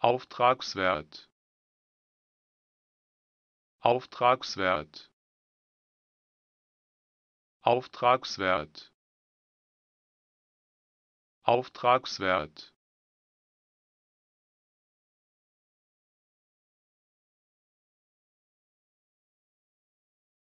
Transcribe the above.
Auftragswert Auftragswert Auftragswert Auftragswert